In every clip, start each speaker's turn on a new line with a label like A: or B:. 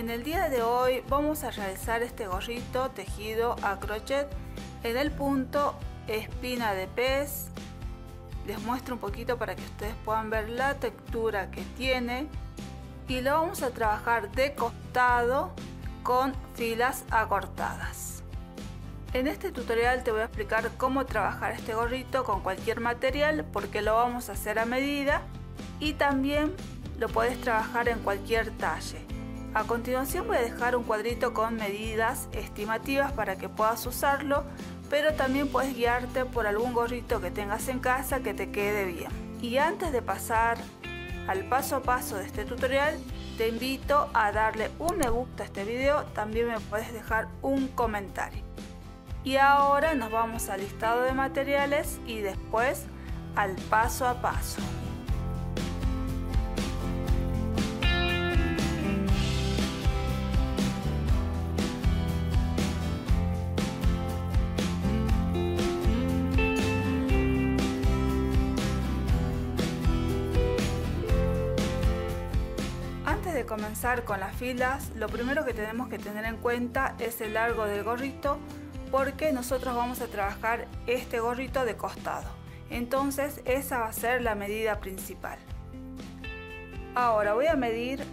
A: En el día de hoy vamos a realizar este gorrito tejido a crochet en el punto espina de pez. Les muestro un poquito para que ustedes puedan ver la textura que tiene y lo vamos a trabajar de costado con filas acortadas. En este tutorial te voy a explicar cómo trabajar este gorrito con cualquier material porque lo vamos a hacer a medida y también lo puedes trabajar en cualquier talle. A continuación voy a dejar un cuadrito con medidas estimativas para que puedas usarlo, pero también puedes guiarte por algún gorrito que tengas en casa que te quede bien. Y antes de pasar al paso a paso de este tutorial, te invito a darle un me gusta a este video, también me puedes dejar un comentario. Y ahora nos vamos al listado de materiales y después al paso a paso. comenzar con las filas, lo primero que tenemos que tener en cuenta es el largo del gorrito porque nosotros vamos a trabajar este gorrito de costado. Entonces esa va a ser la medida principal. Ahora voy a medir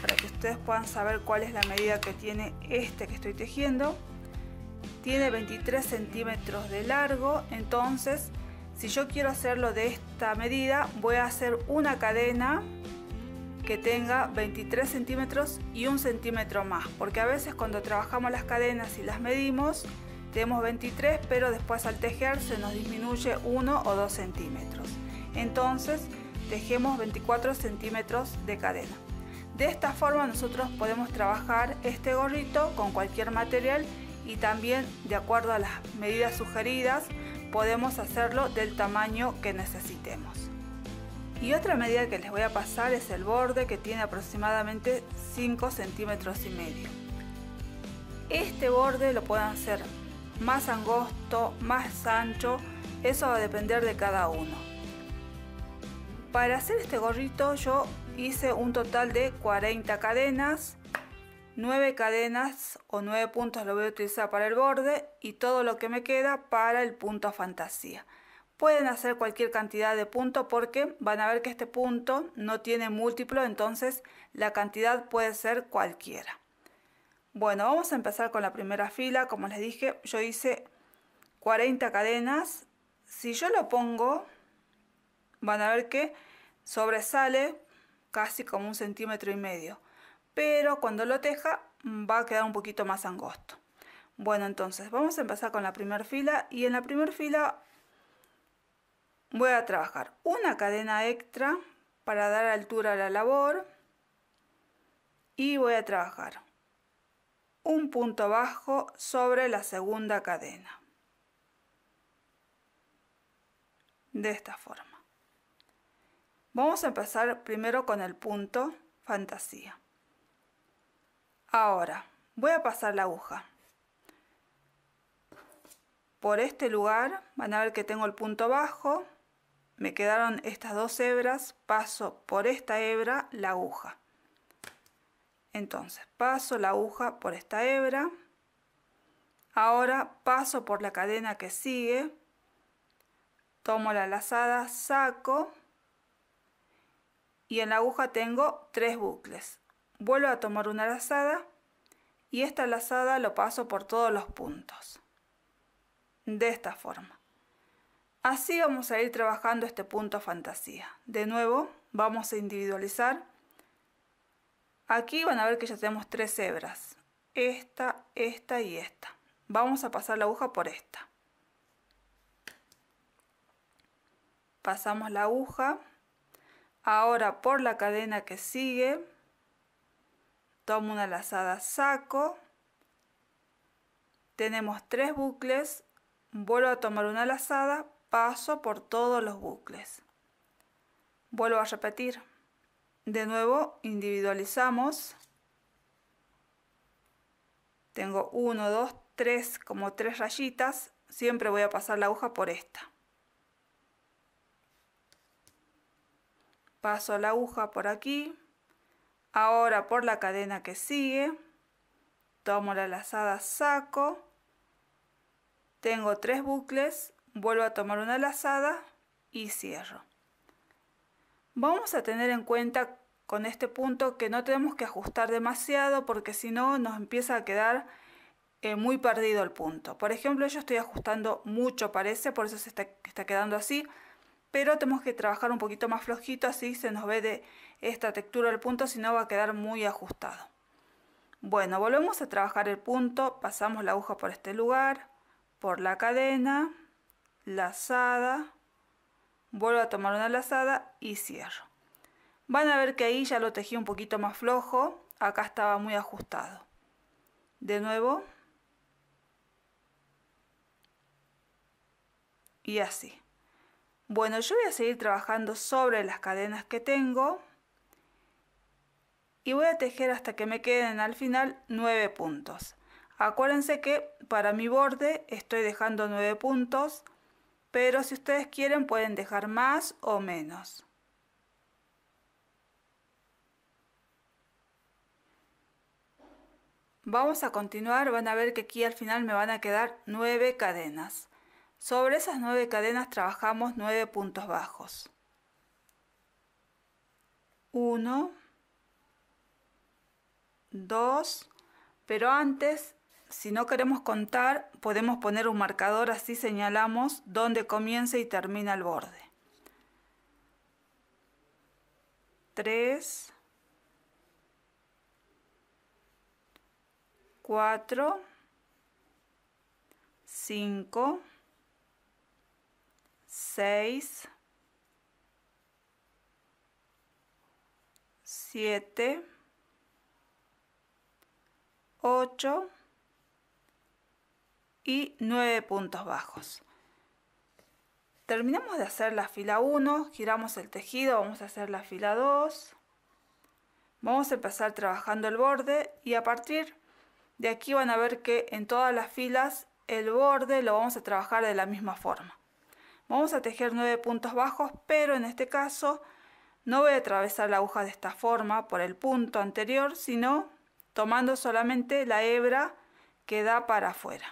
A: para que ustedes puedan saber cuál es la medida que tiene este que estoy tejiendo. Tiene 23 centímetros de largo, entonces si yo quiero hacerlo de esta medida voy a hacer una cadena que tenga 23 centímetros y un centímetro más, porque a veces cuando trabajamos las cadenas y las medimos, tenemos 23, pero después al tejer se nos disminuye 1 o 2 centímetros. Entonces, tejemos 24 centímetros de cadena. De esta forma nosotros podemos trabajar este gorrito con cualquier material y también de acuerdo a las medidas sugeridas podemos hacerlo del tamaño que necesitemos. Y otra medida que les voy a pasar es el borde que tiene aproximadamente 5 centímetros y medio. Este borde lo pueden hacer más angosto, más ancho, eso va a depender de cada uno. Para hacer este gorrito yo hice un total de 40 cadenas, 9 cadenas o 9 puntos lo voy a utilizar para el borde y todo lo que me queda para el punto fantasía. Pueden hacer cualquier cantidad de punto porque van a ver que este punto no tiene múltiplo, entonces la cantidad puede ser cualquiera. Bueno, vamos a empezar con la primera fila. Como les dije, yo hice 40 cadenas. Si yo lo pongo, van a ver que sobresale casi como un centímetro y medio. Pero cuando lo teja, va a quedar un poquito más angosto. Bueno, entonces vamos a empezar con la primera fila. Y en la primera fila voy a trabajar una cadena extra para dar altura a la labor y voy a trabajar un punto bajo sobre la segunda cadena de esta forma vamos a empezar primero con el punto fantasía ahora voy a pasar la aguja por este lugar van a ver que tengo el punto bajo me quedaron estas dos hebras, paso por esta hebra la aguja. Entonces, paso la aguja por esta hebra. Ahora paso por la cadena que sigue. Tomo la lazada, saco. Y en la aguja tengo tres bucles. Vuelvo a tomar una lazada y esta lazada lo paso por todos los puntos. De esta forma. Así vamos a ir trabajando este punto fantasía. De nuevo, vamos a individualizar. Aquí van a ver que ya tenemos tres hebras. Esta, esta y esta. Vamos a pasar la aguja por esta. Pasamos la aguja. Ahora por la cadena que sigue. Tomo una lazada, saco. Tenemos tres bucles. Vuelvo a tomar una lazada, paso por todos los bucles. Vuelvo a repetir. De nuevo individualizamos. Tengo 1, 2, 3, como tres rayitas. Siempre voy a pasar la aguja por esta. Paso la aguja por aquí. Ahora por la cadena que sigue. Tomo la lazada, saco. Tengo tres bucles vuelvo a tomar una lazada y cierro. Vamos a tener en cuenta con este punto que no tenemos que ajustar demasiado porque si no nos empieza a quedar eh, muy perdido el punto. Por ejemplo, yo estoy ajustando mucho parece, por eso se está, está quedando así, pero tenemos que trabajar un poquito más flojito así se nos ve de esta textura el punto, si no va a quedar muy ajustado. Bueno, volvemos a trabajar el punto, pasamos la aguja por este lugar, por la cadena, lazada, vuelvo a tomar una lazada y cierro. Van a ver que ahí ya lo tejí un poquito más flojo, acá estaba muy ajustado. De nuevo. Y así. Bueno, yo voy a seguir trabajando sobre las cadenas que tengo y voy a tejer hasta que me queden al final 9 puntos. Acuérdense que para mi borde estoy dejando nueve puntos pero si ustedes quieren pueden dejar más o menos. Vamos a continuar, van a ver que aquí al final me van a quedar nueve cadenas. Sobre esas nueve cadenas trabajamos nueve puntos bajos. 1, 2, pero antes si no queremos contar, podemos poner un marcador así señalamos dónde comienza y termina el borde. 3, 4, 5, 6, 7, 8, y 9 puntos bajos. Terminamos de hacer la fila 1, giramos el tejido, vamos a hacer la fila 2. Vamos a empezar trabajando el borde y a partir de aquí van a ver que en todas las filas el borde lo vamos a trabajar de la misma forma. Vamos a tejer 9 puntos bajos, pero en este caso no voy a atravesar la aguja de esta forma por el punto anterior, sino tomando solamente la hebra que da para afuera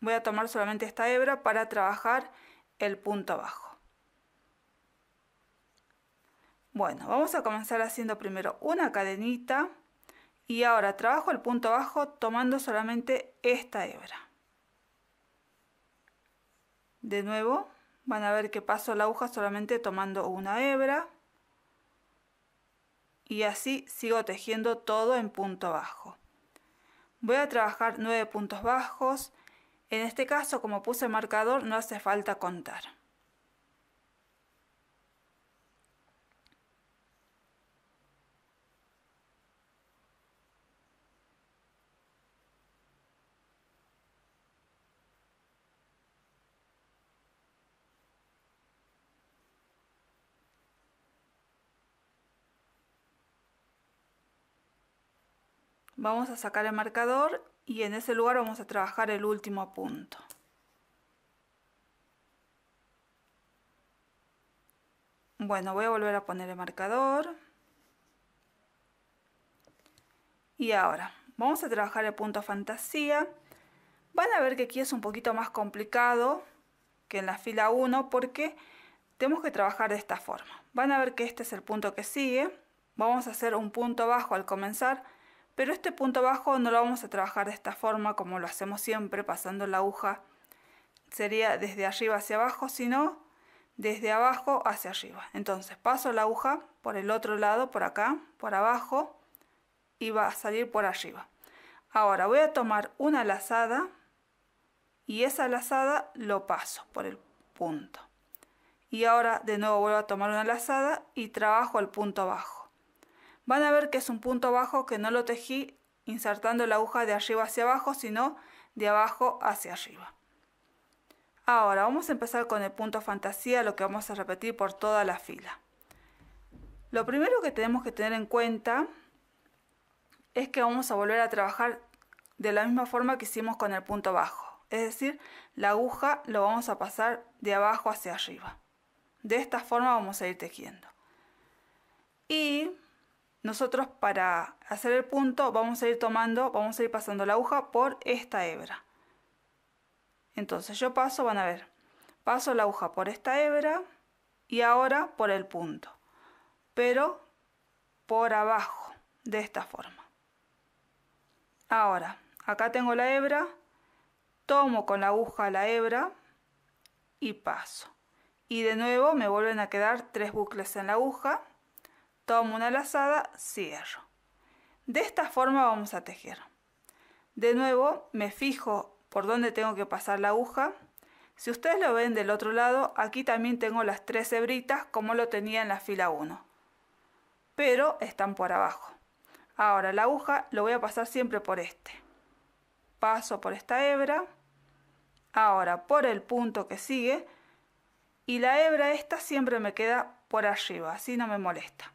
A: voy a tomar solamente esta hebra para trabajar el punto bajo. Bueno, vamos a comenzar haciendo primero una cadenita y ahora trabajo el punto bajo tomando solamente esta hebra. De nuevo, van a ver que paso la aguja solamente tomando una hebra y así sigo tejiendo todo en punto bajo. Voy a trabajar nueve puntos bajos, en este caso, como puse el marcador, no hace falta contar. Vamos a sacar el marcador y en ese lugar vamos a trabajar el último punto. Bueno, voy a volver a poner el marcador. Y ahora, vamos a trabajar el punto fantasía. Van a ver que aquí es un poquito más complicado que en la fila 1 porque tenemos que trabajar de esta forma. Van a ver que este es el punto que sigue. Vamos a hacer un punto bajo al comenzar pero este punto bajo no lo vamos a trabajar de esta forma como lo hacemos siempre pasando la aguja. Sería desde arriba hacia abajo, sino desde abajo hacia arriba. Entonces paso la aguja por el otro lado, por acá, por abajo y va a salir por arriba. Ahora voy a tomar una lazada y esa lazada lo paso por el punto. Y ahora de nuevo vuelvo a tomar una lazada y trabajo el punto bajo. Van a ver que es un punto bajo que no lo tejí insertando la aguja de arriba hacia abajo, sino de abajo hacia arriba. Ahora vamos a empezar con el punto fantasía, lo que vamos a repetir por toda la fila. Lo primero que tenemos que tener en cuenta es que vamos a volver a trabajar de la misma forma que hicimos con el punto bajo. Es decir, la aguja lo vamos a pasar de abajo hacia arriba. De esta forma vamos a ir tejiendo. Y nosotros para hacer el punto vamos a ir tomando, vamos a ir pasando la aguja por esta hebra. Entonces yo paso, van a ver, paso la aguja por esta hebra y ahora por el punto, pero por abajo, de esta forma. Ahora, acá tengo la hebra, tomo con la aguja la hebra y paso. Y de nuevo me vuelven a quedar tres bucles en la aguja tomo una lazada, cierro. De esta forma vamos a tejer. De nuevo me fijo por dónde tengo que pasar la aguja. Si ustedes lo ven del otro lado, aquí también tengo las tres hebritas como lo tenía en la fila 1. Pero están por abajo. Ahora la aguja lo voy a pasar siempre por este. Paso por esta hebra. Ahora por el punto que sigue. Y la hebra esta siempre me queda por arriba, así no me molesta.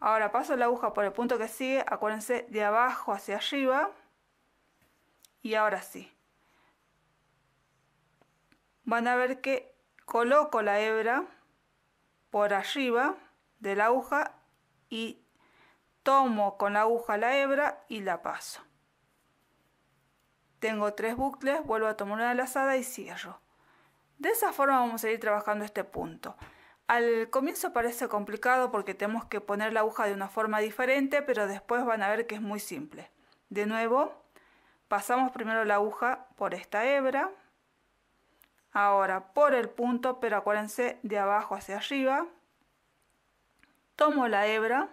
A: Ahora paso la aguja por el punto que sigue, acuérdense de abajo hacia arriba. Y ahora sí. Van a ver que coloco la hebra por arriba de la aguja y tomo con la aguja la hebra y la paso. Tengo tres bucles, vuelvo a tomar una lazada y cierro. De esa forma vamos a ir trabajando este punto. Al comienzo parece complicado porque tenemos que poner la aguja de una forma diferente, pero después van a ver que es muy simple. De nuevo, pasamos primero la aguja por esta hebra, ahora por el punto, pero acuérdense de abajo hacia arriba, tomo la hebra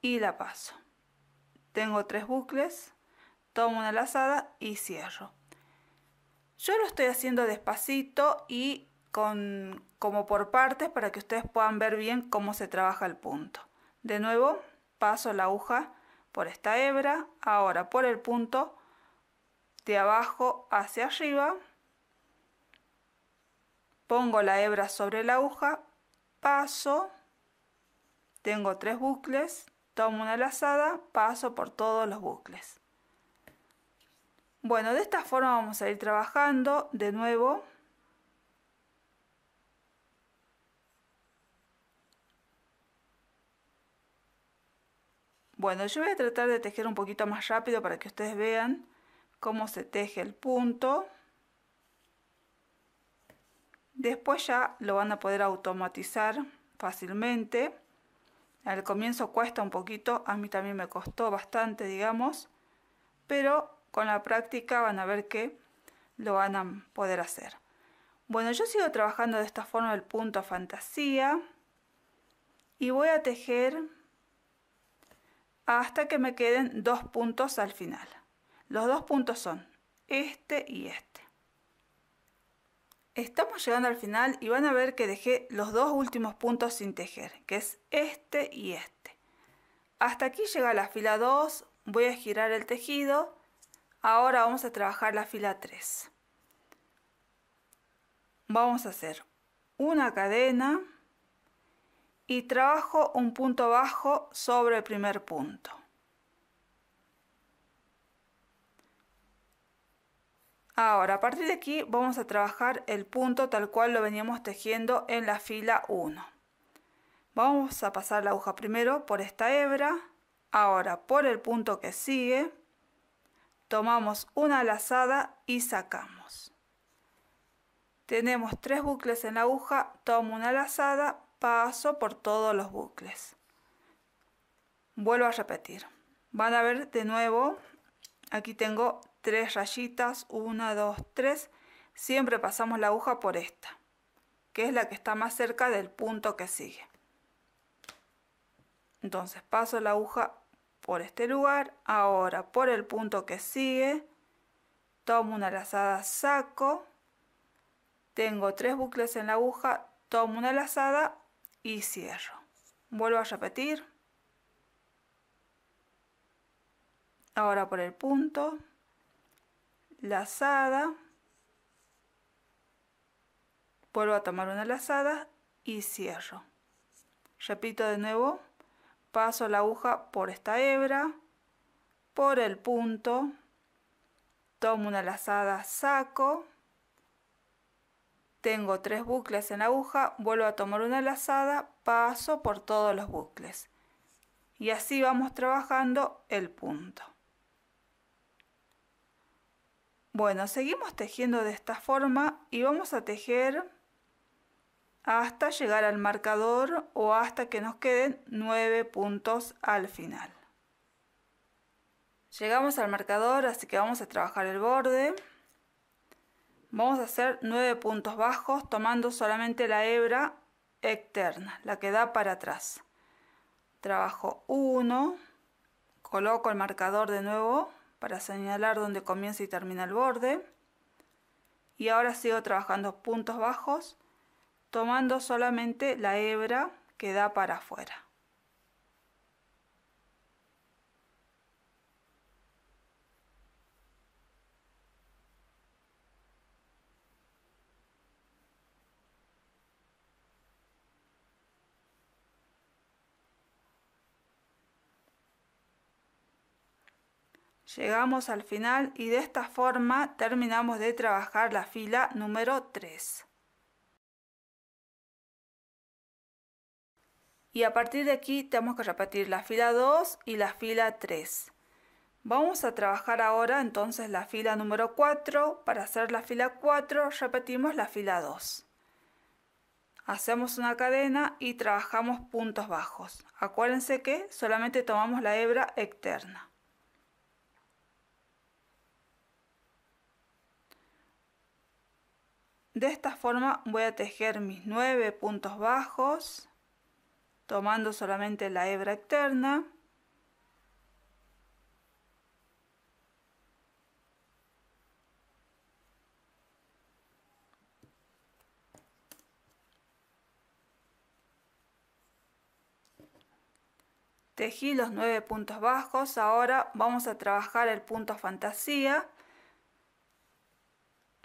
A: y la paso. Tengo tres bucles, tomo una lazada y cierro. Yo lo estoy haciendo despacito y como por partes para que ustedes puedan ver bien cómo se trabaja el punto. De nuevo, paso la aguja por esta hebra, ahora por el punto de abajo hacia arriba, pongo la hebra sobre la aguja, paso, tengo tres bucles, tomo una lazada, paso por todos los bucles. Bueno, de esta forma vamos a ir trabajando de nuevo. Bueno, yo voy a tratar de tejer un poquito más rápido para que ustedes vean cómo se teje el punto. Después ya lo van a poder automatizar fácilmente. Al comienzo cuesta un poquito, a mí también me costó bastante, digamos, pero con la práctica van a ver que lo van a poder hacer. Bueno, yo sigo trabajando de esta forma el punto fantasía y voy a tejer hasta que me queden dos puntos al final. Los dos puntos son este y este. Estamos llegando al final y van a ver que dejé los dos últimos puntos sin tejer, que es este y este. Hasta aquí llega la fila 2, voy a girar el tejido. Ahora vamos a trabajar la fila 3. Vamos a hacer una cadena y trabajo un punto bajo sobre el primer punto. Ahora, a partir de aquí vamos a trabajar el punto tal cual lo veníamos tejiendo en la fila 1. Vamos a pasar la aguja primero por esta hebra, ahora por el punto que sigue, tomamos una lazada y sacamos. Tenemos tres bucles en la aguja, tomo una lazada, paso por todos los bucles. Vuelvo a repetir. Van a ver de nuevo, aquí tengo tres rayitas, una, dos, tres. Siempre pasamos la aguja por esta, que es la que está más cerca del punto que sigue. Entonces paso la aguja por este lugar, ahora por el punto que sigue, tomo una lazada, saco, tengo tres bucles en la aguja, tomo una lazada, y cierro. Vuelvo a repetir. Ahora por el punto, lazada, vuelvo a tomar una lazada y cierro. Repito de nuevo, paso la aguja por esta hebra, por el punto, tomo una lazada, saco, tengo tres bucles en la aguja, vuelvo a tomar una lazada, paso por todos los bucles. Y así vamos trabajando el punto. Bueno, seguimos tejiendo de esta forma y vamos a tejer hasta llegar al marcador o hasta que nos queden nueve puntos al final. Llegamos al marcador, así que vamos a trabajar el borde. Vamos a hacer nueve puntos bajos tomando solamente la hebra externa, la que da para atrás. Trabajo 1, coloco el marcador de nuevo para señalar dónde comienza y termina el borde. Y ahora sigo trabajando puntos bajos tomando solamente la hebra que da para afuera. Llegamos al final y de esta forma terminamos de trabajar la fila número 3. Y a partir de aquí tenemos que repetir la fila 2 y la fila 3. Vamos a trabajar ahora entonces la fila número 4. Para hacer la fila 4 repetimos la fila 2. Hacemos una cadena y trabajamos puntos bajos. Acuérdense que solamente tomamos la hebra externa. De esta forma voy a tejer mis 9 puntos bajos tomando solamente la hebra externa. Tejí los nueve puntos bajos, ahora vamos a trabajar el punto fantasía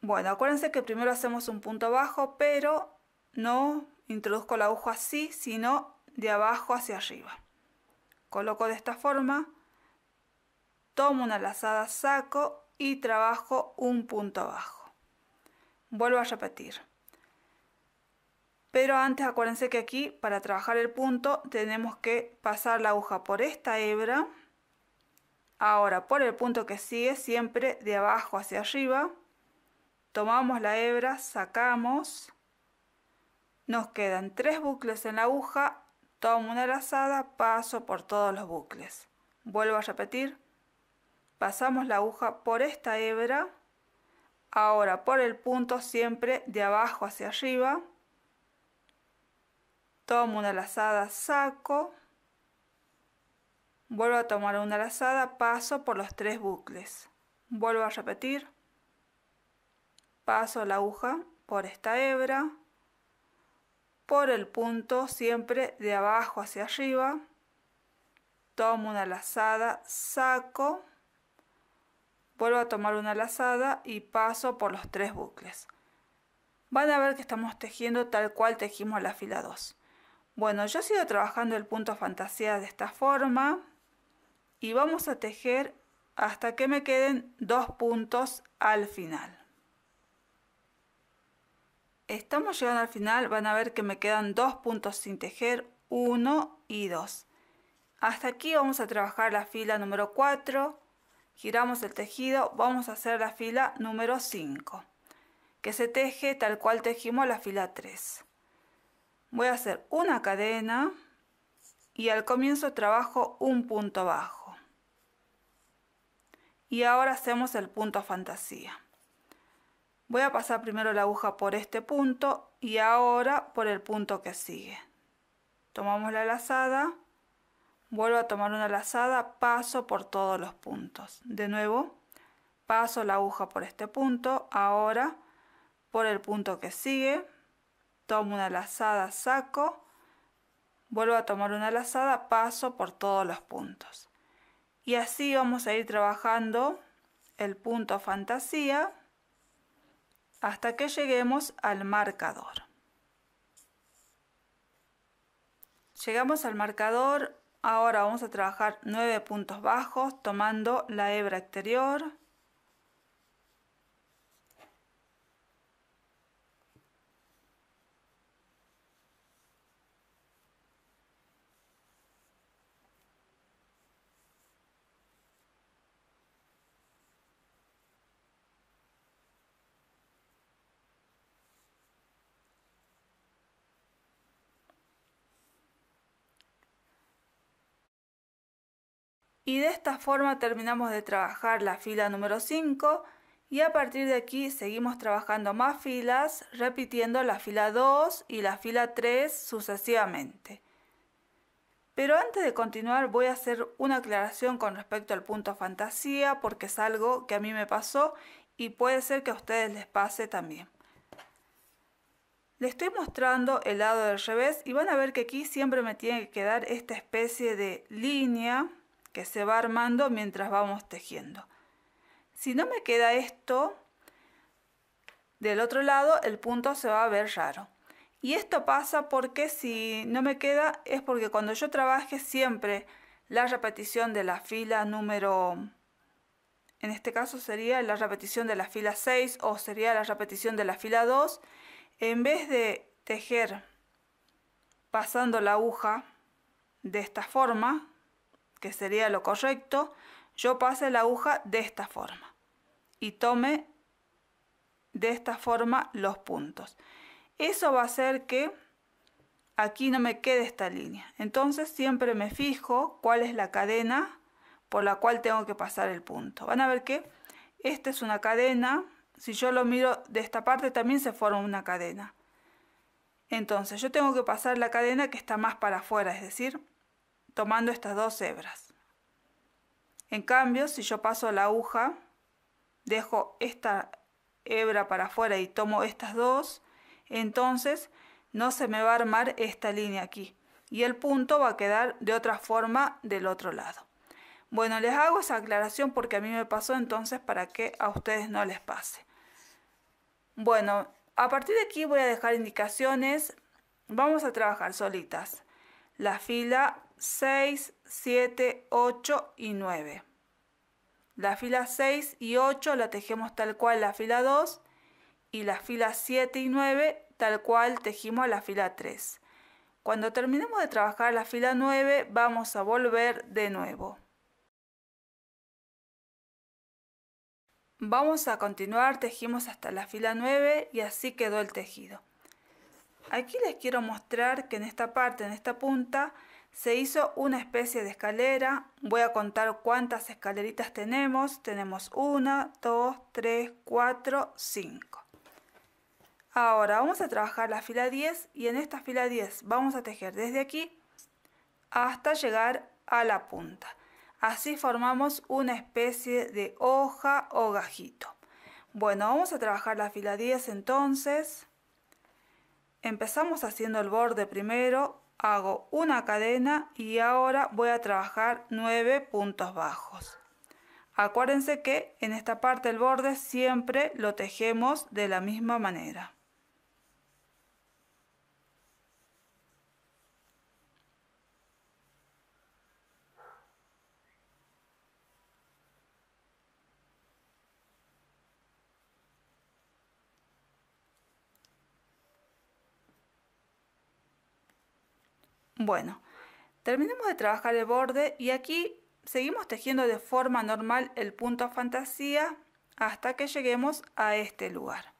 A: bueno, acuérdense que primero hacemos un punto bajo, pero no introduzco la aguja así, sino de abajo hacia arriba. Coloco de esta forma, tomo una lazada, saco y trabajo un punto bajo. Vuelvo a repetir. Pero antes acuérdense que aquí para trabajar el punto tenemos que pasar la aguja por esta hebra. Ahora por el punto que sigue siempre de abajo hacia arriba tomamos la hebra, sacamos, nos quedan tres bucles en la aguja, tomo una lazada, paso por todos los bucles. Vuelvo a repetir, pasamos la aguja por esta hebra, ahora por el punto siempre de abajo hacia arriba, tomo una lazada, saco, vuelvo a tomar una lazada, paso por los tres bucles. Vuelvo a repetir, paso la aguja por esta hebra, por el punto siempre de abajo hacia arriba, tomo una lazada, saco, vuelvo a tomar una lazada y paso por los tres bucles. Van a ver que estamos tejiendo tal cual tejimos la fila 2. Bueno, yo sigo trabajando el punto fantasía de esta forma y vamos a tejer hasta que me queden dos puntos al final. Estamos llegando al final, van a ver que me quedan dos puntos sin tejer, 1 y 2. Hasta aquí vamos a trabajar la fila número 4, giramos el tejido, vamos a hacer la fila número 5, que se teje tal cual tejimos la fila 3. Voy a hacer una cadena y al comienzo trabajo un punto bajo. Y ahora hacemos el punto fantasía. Voy a pasar primero la aguja por este punto y ahora por el punto que sigue. Tomamos la lazada, vuelvo a tomar una lazada, paso por todos los puntos. De nuevo, paso la aguja por este punto, ahora por el punto que sigue, tomo una lazada, saco, vuelvo a tomar una lazada, paso por todos los puntos. Y así vamos a ir trabajando el punto fantasía hasta que lleguemos al marcador. Llegamos al marcador, ahora vamos a trabajar 9 puntos bajos tomando la hebra exterior, Y de esta forma terminamos de trabajar la fila número 5 y a partir de aquí seguimos trabajando más filas repitiendo la fila 2 y la fila 3 sucesivamente. Pero antes de continuar voy a hacer una aclaración con respecto al punto fantasía porque es algo que a mí me pasó y puede ser que a ustedes les pase también. Le estoy mostrando el lado del revés y van a ver que aquí siempre me tiene que quedar esta especie de línea que se va armando mientras vamos tejiendo. Si no me queda esto, del otro lado el punto se va a ver raro. Y esto pasa porque si no me queda es porque cuando yo trabaje siempre la repetición de la fila número, en este caso sería la repetición de la fila 6 o sería la repetición de la fila 2, en vez de tejer pasando la aguja de esta forma, que sería lo correcto, yo pase la aguja de esta forma y tome de esta forma los puntos. Eso va a hacer que aquí no me quede esta línea. Entonces siempre me fijo cuál es la cadena por la cual tengo que pasar el punto. Van a ver que esta es una cadena. Si yo lo miro de esta parte también se forma una cadena. Entonces yo tengo que pasar la cadena que está más para afuera, es decir, tomando estas dos hebras. En cambio, si yo paso la aguja, dejo esta hebra para afuera y tomo estas dos, entonces no se me va a armar esta línea aquí y el punto va a quedar de otra forma del otro lado. Bueno, les hago esa aclaración porque a mí me pasó entonces para que a ustedes no les pase. Bueno, a partir de aquí voy a dejar indicaciones. Vamos a trabajar solitas. La fila 6, 7, 8 y 9. La fila 6 y 8 la tejemos tal cual la fila 2 y la fila 7 y 9 tal cual tejimos la fila 3. Cuando terminemos de trabajar la fila 9 vamos a volver de nuevo. Vamos a continuar, tejimos hasta la fila 9 y así quedó el tejido. Aquí les quiero mostrar que en esta parte, en esta punta, se hizo una especie de escalera. Voy a contar cuántas escaleritas tenemos. Tenemos 1, 2, 3, 4, 5. Ahora vamos a trabajar la fila 10 y en esta fila 10 vamos a tejer desde aquí hasta llegar a la punta. Así formamos una especie de hoja o gajito. Bueno, vamos a trabajar la fila 10 entonces. Empezamos haciendo el borde primero hago una cadena y ahora voy a trabajar 9 puntos bajos. Acuérdense que en esta parte del borde siempre lo tejemos de la misma manera. Bueno, terminamos de trabajar el borde y aquí seguimos tejiendo de forma normal el punto fantasía hasta que lleguemos a este lugar.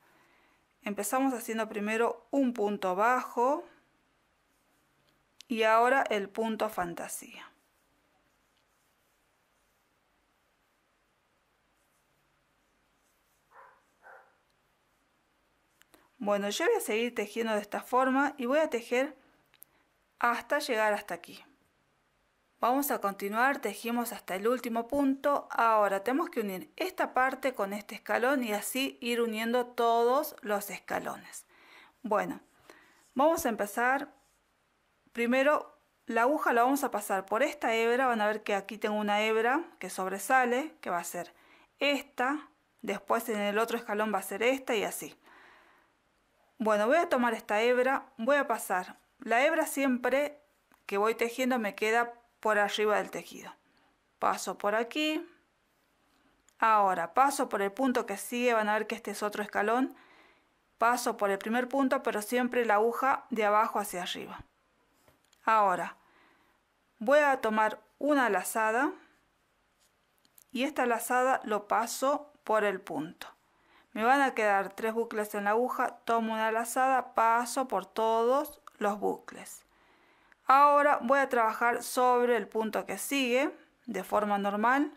A: Empezamos haciendo primero un punto bajo y ahora el punto fantasía. Bueno, yo voy a seguir tejiendo de esta forma y voy a tejer hasta llegar hasta aquí. Vamos a continuar, tejimos hasta el último punto. Ahora tenemos que unir esta parte con este escalón y así ir uniendo todos los escalones. Bueno, vamos a empezar. Primero la aguja la vamos a pasar por esta hebra. Van a ver que aquí tengo una hebra que sobresale, que va a ser esta. Después en el otro escalón va a ser esta y así. Bueno, voy a tomar esta hebra, voy a pasar la hebra siempre que voy tejiendo me queda por arriba del tejido. Paso por aquí. Ahora paso por el punto que sigue, van a ver que este es otro escalón. Paso por el primer punto, pero siempre la aguja de abajo hacia arriba. Ahora voy a tomar una lazada y esta lazada lo paso por el punto. Me van a quedar tres bucles en la aguja, tomo una lazada, paso por todos los bucles. Ahora voy a trabajar sobre el punto que sigue de forma normal.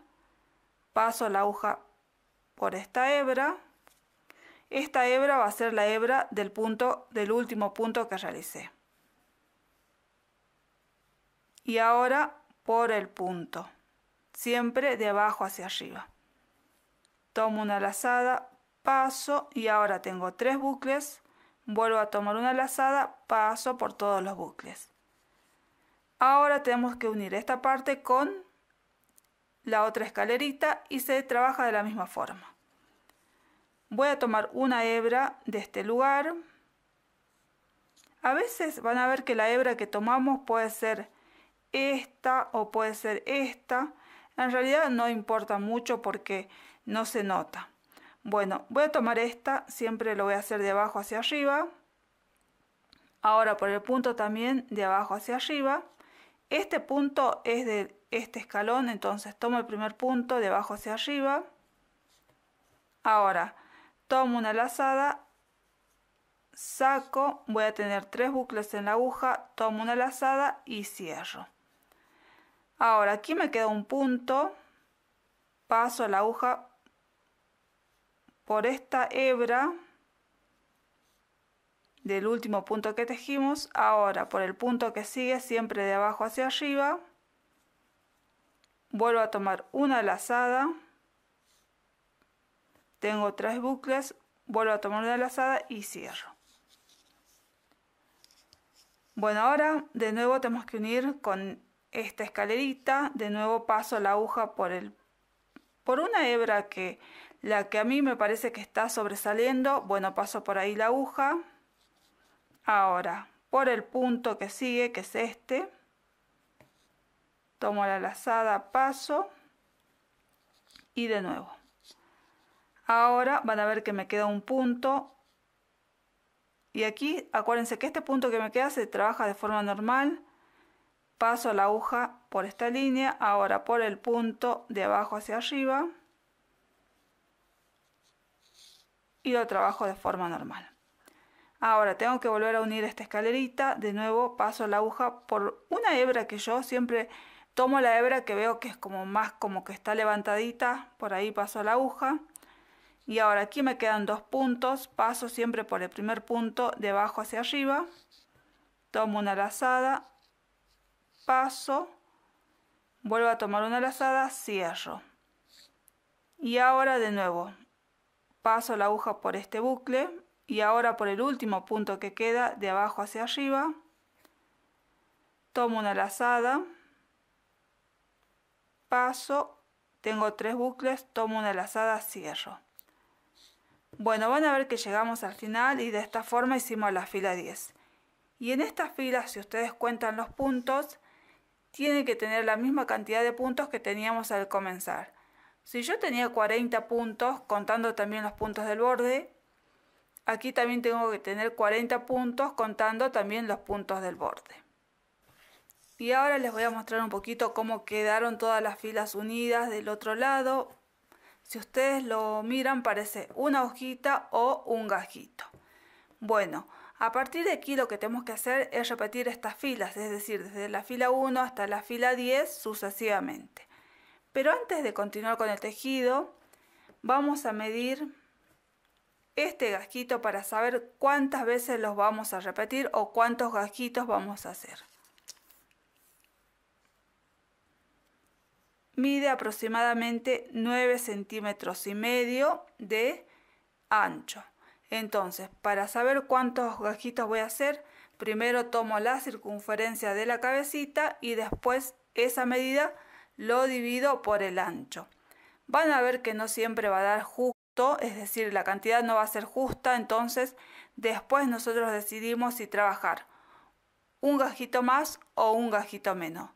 A: Paso la aguja por esta hebra. Esta hebra va a ser la hebra del punto del último punto que realicé. Y ahora por el punto, siempre de abajo hacia arriba. Tomo una lazada, paso y ahora tengo tres bucles Vuelvo a tomar una lazada, paso por todos los bucles. Ahora tenemos que unir esta parte con la otra escalerita y se trabaja de la misma forma. Voy a tomar una hebra de este lugar. A veces van a ver que la hebra que tomamos puede ser esta o puede ser esta. En realidad no importa mucho porque no se nota. Bueno, voy a tomar esta, siempre lo voy a hacer de abajo hacia arriba. Ahora por el punto también de abajo hacia arriba. Este punto es de este escalón, entonces tomo el primer punto de abajo hacia arriba. Ahora tomo una lazada, saco, voy a tener tres bucles en la aguja, tomo una lazada y cierro. Ahora aquí me queda un punto, paso la aguja por esta hebra del último punto que tejimos, ahora por el punto que sigue siempre de abajo hacia arriba, vuelvo a tomar una lazada, tengo tres bucles, vuelvo a tomar una lazada y cierro. Bueno, ahora de nuevo tenemos que unir con esta escalerita, de nuevo paso la aguja por el por una hebra que la que a mí me parece que está sobresaliendo, bueno, paso por ahí la aguja. Ahora, por el punto que sigue, que es este, tomo la lazada, paso y de nuevo. Ahora van a ver que me queda un punto. Y aquí acuérdense que este punto que me queda se trabaja de forma normal. Paso la aguja por esta línea, ahora por el punto de abajo hacia arriba y lo trabajo de forma normal. Ahora tengo que volver a unir esta escalerita, de nuevo paso la aguja por una hebra que yo siempre tomo la hebra que veo que es como más como que está levantadita, por ahí paso la aguja. Y ahora aquí me quedan dos puntos, paso siempre por el primer punto de abajo hacia arriba, tomo una lazada, paso Vuelvo a tomar una lazada, cierro. Y ahora de nuevo, paso la aguja por este bucle y ahora por el último punto que queda de abajo hacia arriba, tomo una lazada, paso, tengo tres bucles, tomo una lazada, cierro. Bueno, van a ver que llegamos al final y de esta forma hicimos la fila 10. Y en esta fila, si ustedes cuentan los puntos, tiene que tener la misma cantidad de puntos que teníamos al comenzar. Si yo tenía 40 puntos, contando también los puntos del borde, aquí también tengo que tener 40 puntos contando también los puntos del borde. Y ahora les voy a mostrar un poquito cómo quedaron todas las filas unidas del otro lado. Si ustedes lo miran parece una hojita o un gajito. Bueno, a partir de aquí lo que tenemos que hacer es repetir estas filas, es decir, desde la fila 1 hasta la fila 10 sucesivamente. Pero antes de continuar con el tejido, vamos a medir este gasquito para saber cuántas veces los vamos a repetir o cuántos gasquitos vamos a hacer. Mide aproximadamente 9 centímetros y medio de ancho. Entonces, para saber cuántos gajitos voy a hacer, primero tomo la circunferencia de la cabecita y después esa medida lo divido por el ancho. Van a ver que no siempre va a dar justo, es decir, la cantidad no va a ser justa, entonces después nosotros decidimos si trabajar un gajito más o un gajito menos.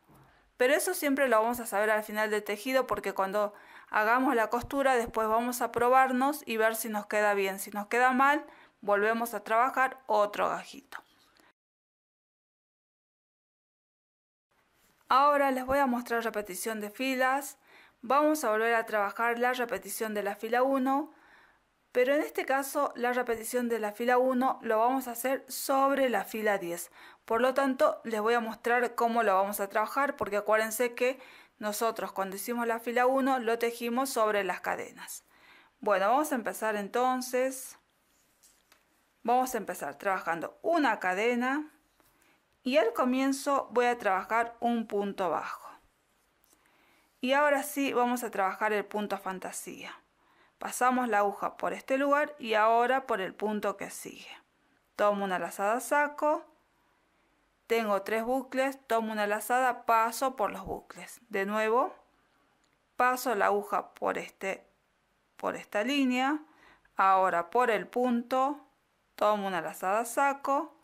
A: Pero eso siempre lo vamos a saber al final del tejido porque cuando hagamos la costura, después vamos a probarnos y ver si nos queda bien. Si nos queda mal, volvemos a trabajar otro gajito. Ahora les voy a mostrar repetición de filas. Vamos a volver a trabajar la repetición de la fila 1, pero en este caso la repetición de la fila 1 lo vamos a hacer sobre la fila 10. Por lo tanto, les voy a mostrar cómo lo vamos a trabajar, porque acuérdense que nosotros cuando hicimos la fila 1 lo tejimos sobre las cadenas. Bueno, vamos a empezar entonces. Vamos a empezar trabajando una cadena y al comienzo voy a trabajar un punto bajo. Y ahora sí vamos a trabajar el punto fantasía. Pasamos la aguja por este lugar y ahora por el punto que sigue. Tomo una lazada saco tengo tres bucles, tomo una lazada, paso por los bucles. De nuevo, paso la aguja por, este, por esta línea, ahora por el punto, tomo una lazada, saco,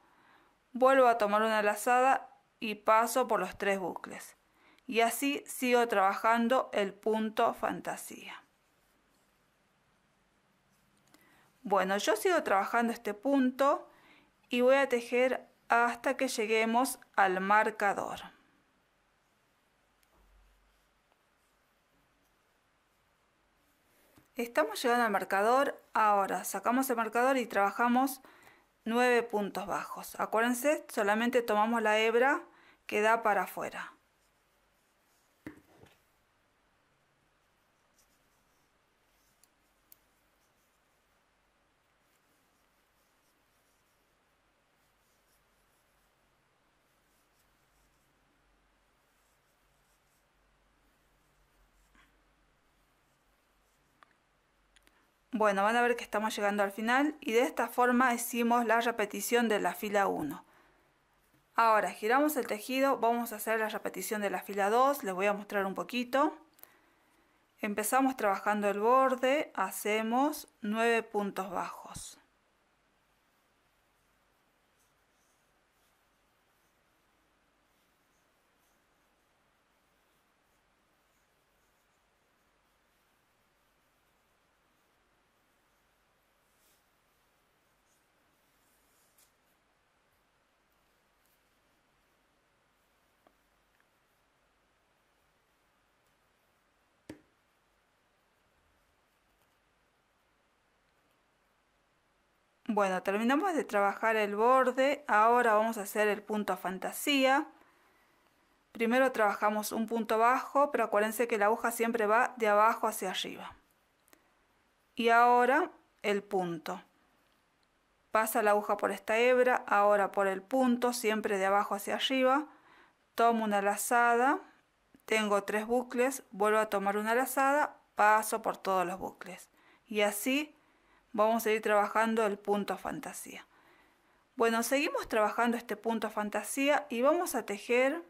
A: vuelvo a tomar una lazada y paso por los tres bucles. Y así sigo trabajando el punto fantasía. Bueno, yo sigo trabajando este punto y voy a tejer hasta que lleguemos al marcador. Estamos llegando al marcador, ahora sacamos el marcador y trabajamos 9 puntos bajos. Acuérdense, solamente tomamos la hebra que da para afuera. Bueno, van a ver que estamos llegando al final y de esta forma hicimos la repetición de la fila 1. Ahora giramos el tejido, vamos a hacer la repetición de la fila 2, les voy a mostrar un poquito. Empezamos trabajando el borde, hacemos 9 puntos bajos. Bueno, terminamos de trabajar el borde, ahora vamos a hacer el punto a fantasía. Primero trabajamos un punto bajo, pero acuérdense que la aguja siempre va de abajo hacia arriba. Y ahora el punto. Pasa la aguja por esta hebra, ahora por el punto, siempre de abajo hacia arriba. Tomo una lazada, tengo tres bucles, vuelvo a tomar una lazada, paso por todos los bucles. Y así vamos a ir trabajando el punto fantasía. Bueno, seguimos trabajando este punto fantasía y vamos a tejer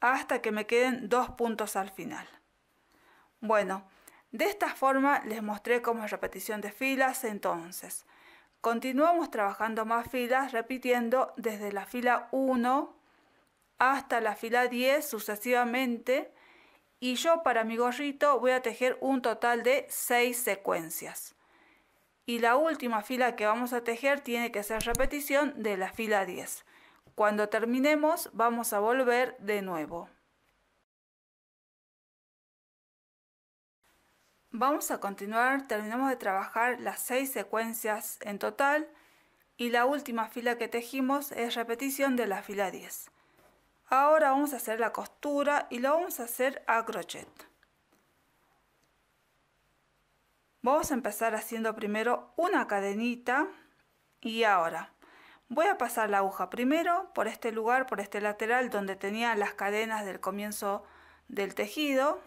A: hasta que me queden dos puntos al final. Bueno, de esta forma les mostré cómo es repetición de filas entonces. Continuamos trabajando más filas repitiendo desde la fila 1 hasta la fila 10 sucesivamente y yo para mi gorrito voy a tejer un total de 6 secuencias y la última fila que vamos a tejer tiene que ser repetición de la fila 10. Cuando terminemos vamos a volver de nuevo. Vamos a continuar, terminamos de trabajar las 6 secuencias en total y la última fila que tejimos es repetición de la fila 10. Ahora vamos a hacer la costura y lo vamos a hacer a crochet. Vamos a empezar haciendo primero una cadenita y ahora voy a pasar la aguja primero por este lugar, por este lateral donde tenía las cadenas del comienzo del tejido.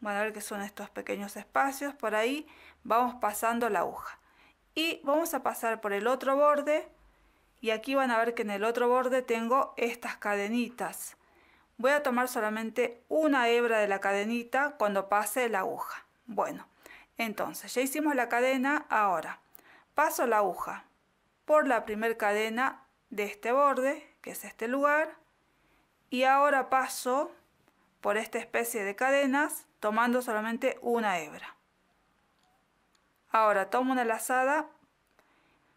A: Van a ver que son estos pequeños espacios, por ahí vamos pasando la aguja. Y vamos a pasar por el otro borde y aquí van a ver que en el otro borde tengo estas cadenitas. Voy a tomar solamente una hebra de la cadenita cuando pase la aguja. Bueno, entonces, ya hicimos la cadena, ahora paso la aguja por la primer cadena de este borde, que es este lugar, y ahora paso por esta especie de cadenas tomando solamente una hebra. Ahora tomo una lazada,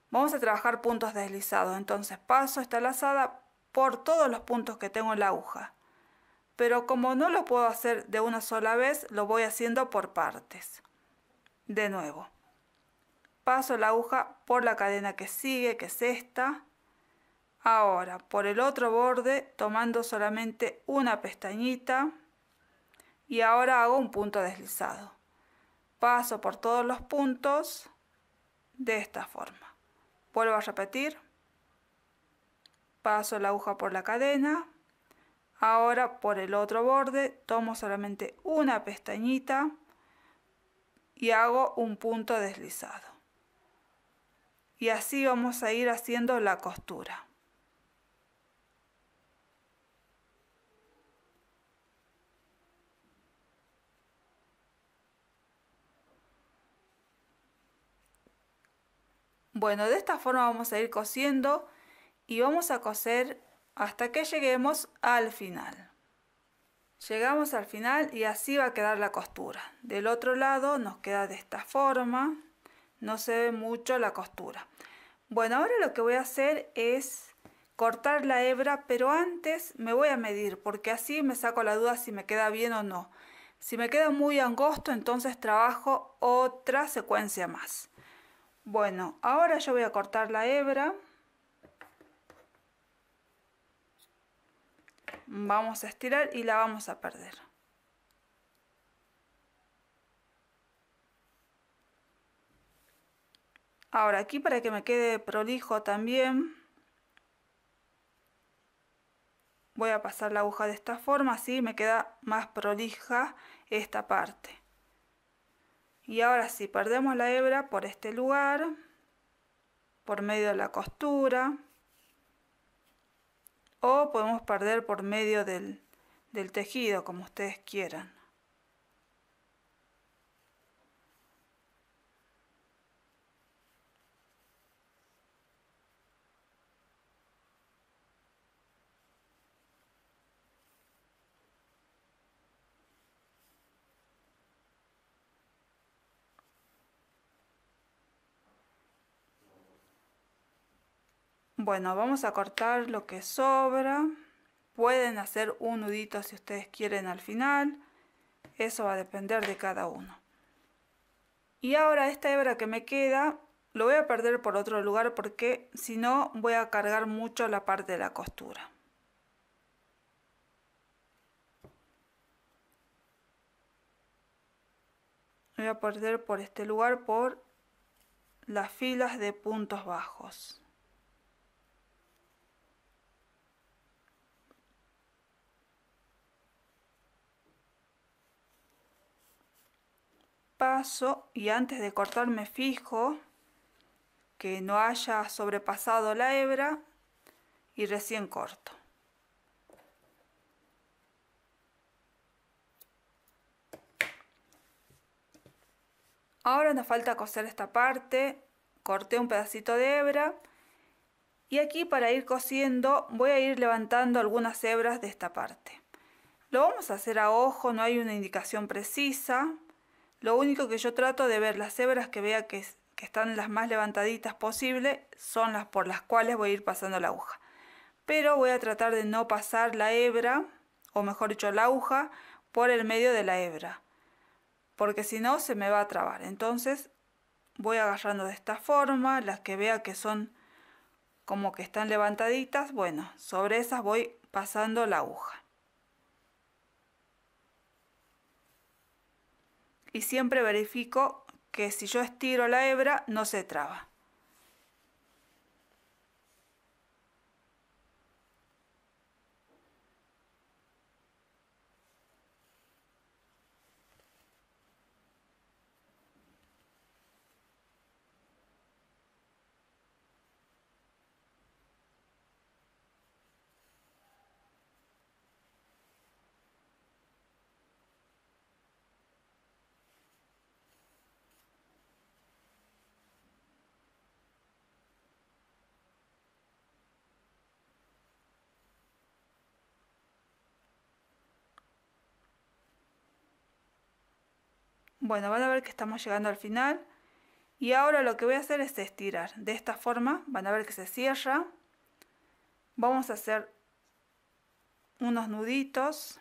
A: vamos a trabajar puntos deslizados, entonces paso esta lazada por todos los puntos que tengo en la aguja. Pero como no lo puedo hacer de una sola vez, lo voy haciendo por partes de nuevo. Paso la aguja por la cadena que sigue, que es esta. Ahora, por el otro borde, tomando solamente una pestañita. Y ahora hago un punto deslizado. Paso por todos los puntos de esta forma. Vuelvo a repetir. Paso la aguja por la cadena. Ahora por el otro borde tomo solamente una pestañita y hago un punto deslizado. Y así vamos a ir haciendo la costura. Bueno, de esta forma vamos a ir cosiendo y vamos a coser hasta que lleguemos al final. Llegamos al final y así va a quedar la costura. Del otro lado nos queda de esta forma. No se ve mucho la costura. Bueno, ahora lo que voy a hacer es cortar la hebra, pero antes me voy a medir porque así me saco la duda si me queda bien o no. Si me queda muy angosto, entonces trabajo otra secuencia más. Bueno, ahora yo voy a cortar la hebra. vamos a estirar y la vamos a perder. Ahora aquí para que me quede prolijo también voy a pasar la aguja de esta forma, así me queda más prolija esta parte. Y ahora si perdemos la hebra por este lugar, por medio de la costura o podemos perder por medio del, del tejido, como ustedes quieran. Bueno, vamos a cortar lo que sobra. Pueden hacer un nudito si ustedes quieren al final. Eso va a depender de cada uno. Y ahora esta hebra que me queda lo voy a perder por otro lugar porque si no voy a cargar mucho la parte de la costura. Voy a perder por este lugar por las filas de puntos bajos. paso y antes de cortar me fijo que no haya sobrepasado la hebra y recién corto. Ahora nos falta coser esta parte, corté un pedacito de hebra y aquí para ir cosiendo voy a ir levantando algunas hebras de esta parte. Lo vamos a hacer a ojo, no hay una indicación precisa, lo único que yo trato de ver, las hebras que vea que, están las más levantaditas posible, son las por las cuales voy a ir pasando la aguja. Pero voy a tratar de no pasar la hebra, o mejor dicho la aguja, por el medio de la hebra. Porque si no se me va a trabar. Entonces voy agarrando de esta forma, las que vea que son como que están levantaditas, bueno, sobre esas voy pasando la aguja. y siempre verifico que si yo estiro la hebra no se traba. Bueno, van a ver que estamos llegando al final. Y ahora lo que voy a hacer es estirar. De esta forma van a ver que se cierra. Vamos a hacer unos nuditos.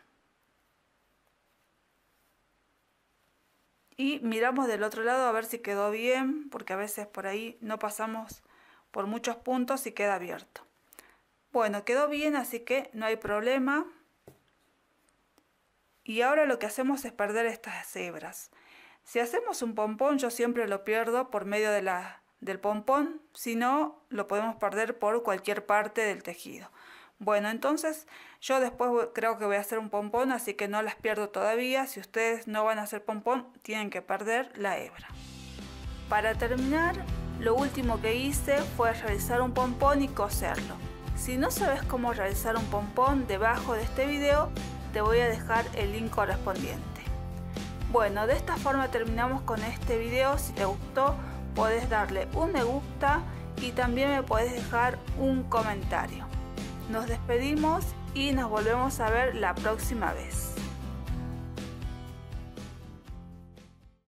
A: Y miramos del otro lado a ver si quedó bien, porque a veces por ahí no pasamos por muchos puntos y queda abierto. Bueno, quedó bien, así que no hay problema. Y ahora lo que hacemos es perder estas hebras. Si hacemos un pompón, yo siempre lo pierdo por medio del pompón, si no, lo podemos perder por cualquier parte del tejido. Bueno, entonces yo después creo que voy a hacer un pompón, así que no las pierdo todavía. Si ustedes no van a hacer pompón, tienen que perder la hebra. Para terminar, lo último que hice fue realizar un pompón y coserlo. Si no sabes cómo realizar un pompón, debajo de este video te voy a dejar el link correspondiente. Bueno, de esta forma terminamos con este video. Si te gustó, puedes darle un me gusta y también me puedes dejar un comentario. Nos despedimos y nos volvemos a ver la próxima vez.